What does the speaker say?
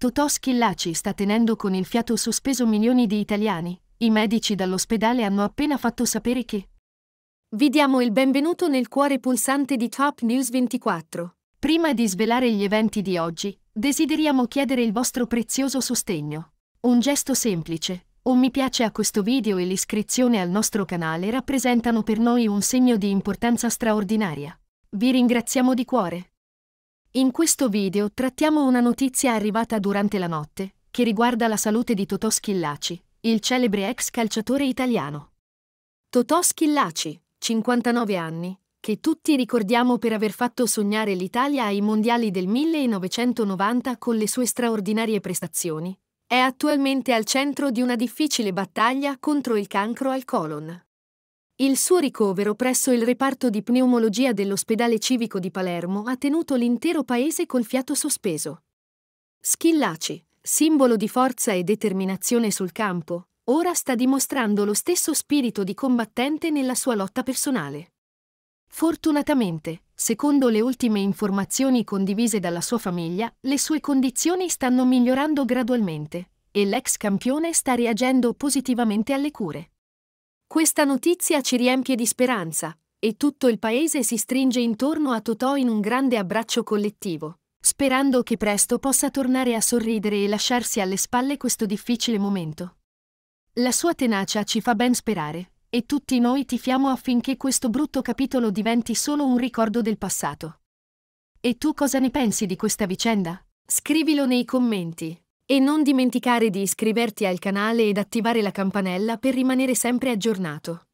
Totò Schillaci sta tenendo con il fiato sospeso milioni di italiani. I medici dall'ospedale hanno appena fatto sapere che... Vi diamo il benvenuto nel cuore pulsante di Top News 24. Prima di svelare gli eventi di oggi, desideriamo chiedere il vostro prezioso sostegno. Un gesto semplice, un mi piace a questo video e l'iscrizione al nostro canale rappresentano per noi un segno di importanza straordinaria. Vi ringraziamo di cuore. In questo video trattiamo una notizia arrivata durante la notte, che riguarda la salute di Totò Schillaci, il celebre ex calciatore italiano. Totò Schillaci, 59 anni, che tutti ricordiamo per aver fatto sognare l'Italia ai mondiali del 1990 con le sue straordinarie prestazioni, è attualmente al centro di una difficile battaglia contro il cancro al colon. Il suo ricovero presso il reparto di pneumologia dell'ospedale civico di Palermo ha tenuto l'intero paese col fiato sospeso. Schillaci, simbolo di forza e determinazione sul campo, ora sta dimostrando lo stesso spirito di combattente nella sua lotta personale. Fortunatamente, secondo le ultime informazioni condivise dalla sua famiglia, le sue condizioni stanno migliorando gradualmente e l'ex campione sta reagendo positivamente alle cure. Questa notizia ci riempie di speranza, e tutto il paese si stringe intorno a Totò in un grande abbraccio collettivo, sperando che presto possa tornare a sorridere e lasciarsi alle spalle questo difficile momento. La sua tenacia ci fa ben sperare, e tutti noi tifiamo affinché questo brutto capitolo diventi solo un ricordo del passato. E tu cosa ne pensi di questa vicenda? Scrivilo nei commenti. E non dimenticare di iscriverti al canale ed attivare la campanella per rimanere sempre aggiornato.